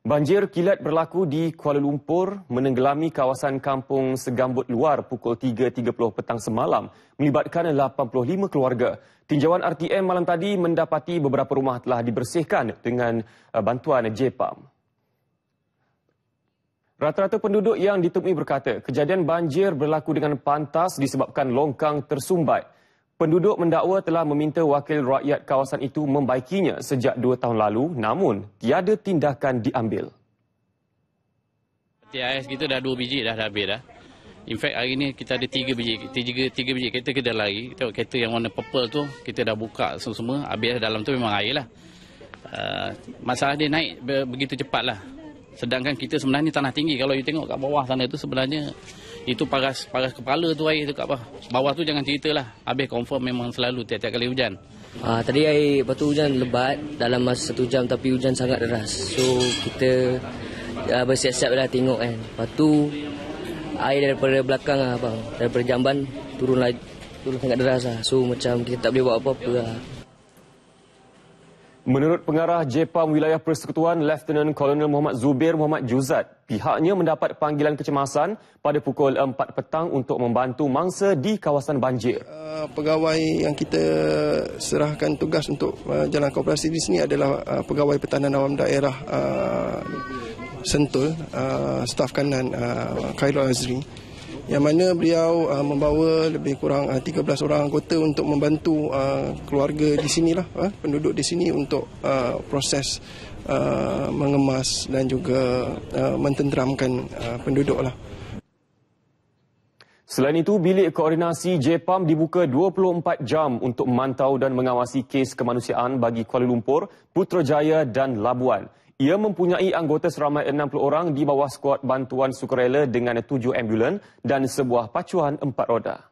Banjir kilat berlaku di Kuala Lumpur menenggelami kawasan kampung Segambut Luar pukul 3.30 petang semalam melibatkan 85 keluarga. Tinjauan RTM malam tadi mendapati beberapa rumah telah dibersihkan dengan eh, bantuan JPAM. Rata-rata penduduk yang ditemui berkata kejadian banjir berlaku dengan pantas disebabkan longkang tersumbat. Penduduk mendakwa telah meminta wakil rakyat kawasan itu membaikinya sejak dua tahun lalu namun tiada tindakan diambil. TIS kita dah dua biji dah, dah habis dah. In fact hari ini kita ada tiga biji, tiga, tiga biji kereta kita dah lari. Tengok kereta yang warna purple tu kita dah buka semua-semua habis dalam tu memang air lah. Uh, masalah dia naik begitu cepat lah. Sedangkan kita sebenarnya tanah tinggi kalau you tengok kat bawah sana tu sebenarnya itu paras paras kepala tu air tu kat bawah. Bawah tu jangan cerita lah. Habis confirm memang selalu tiap-tiap kali hujan. Uh, tadi air batu hujan lebat dalam masa satu jam tapi hujan sangat deras. So kita uh, bersiap-siap lah tengok kan. Lepas tu air daripada belakang lah bang. Daripada jamban turun lagi. Turun sangat deras lah. So macam kita tak boleh buat apa-apa lah. Menurut pengarah JPAM Wilayah Persekutuan, Lieutenant Colonel Muhammad Zubir Muhammad Juzat, pihaknya mendapat panggilan kecemasan pada pukul 4 petang untuk membantu mangsa di kawasan banjir. Uh, pegawai yang kita serahkan tugas untuk uh, jalan operasi di sini adalah uh, pegawai pertahanan awam daerah uh, Sentul, uh, staf kanan uh, Khairul Azri yang mana beliau uh, membawa lebih kurang uh, ah, 13 orang anggota untuk membantu uh, keluarga di sinilah uh, penduduk di sini untuk uh, proses uh, mengemas dan juga uh, mententeramkan uh, penduduklah Selain itu, bilik koordinasi JPAM dibuka 24 jam untuk memantau dan mengawasi kes kemanusiaan bagi Kuala Lumpur, Putrajaya dan Labuan. Ia mempunyai anggota seramai 60 orang di bawah skuad bantuan sukarela dengan 7 ambulans dan sebuah pacuan 4 roda.